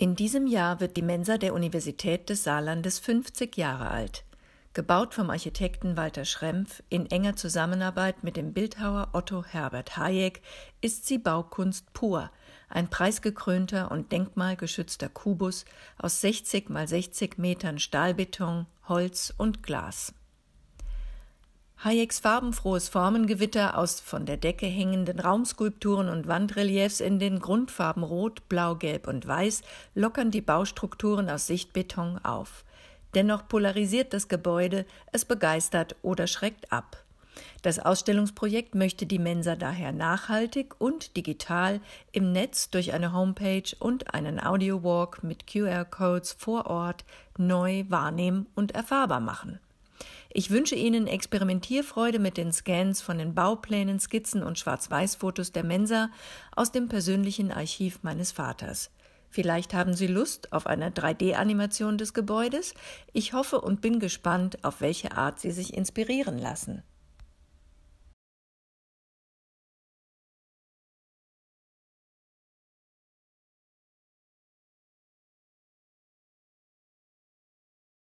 In diesem Jahr wird die Mensa der Universität des Saarlandes 50 Jahre alt. Gebaut vom Architekten Walter Schrempf in enger Zusammenarbeit mit dem Bildhauer Otto Herbert Hayek ist sie Baukunst pur, ein preisgekrönter und denkmalgeschützter Kubus aus 60 mal 60 Metern Stahlbeton, Holz und Glas. Hayeks farbenfrohes Formengewitter aus von der Decke hängenden Raumskulpturen und Wandreliefs in den Grundfarben Rot, Blau, Gelb und Weiß lockern die Baustrukturen aus Sichtbeton auf. Dennoch polarisiert das Gebäude, es begeistert oder schreckt ab. Das Ausstellungsprojekt möchte die Mensa daher nachhaltig und digital im Netz durch eine Homepage und einen Audiowalk mit QR-Codes vor Ort neu wahrnehmen und erfahrbar machen. Ich wünsche Ihnen Experimentierfreude mit den Scans von den Bauplänen, Skizzen und Schwarz-Weiß-Fotos der Mensa aus dem persönlichen Archiv meines Vaters. Vielleicht haben Sie Lust auf eine 3D-Animation des Gebäudes. Ich hoffe und bin gespannt, auf welche Art Sie sich inspirieren lassen.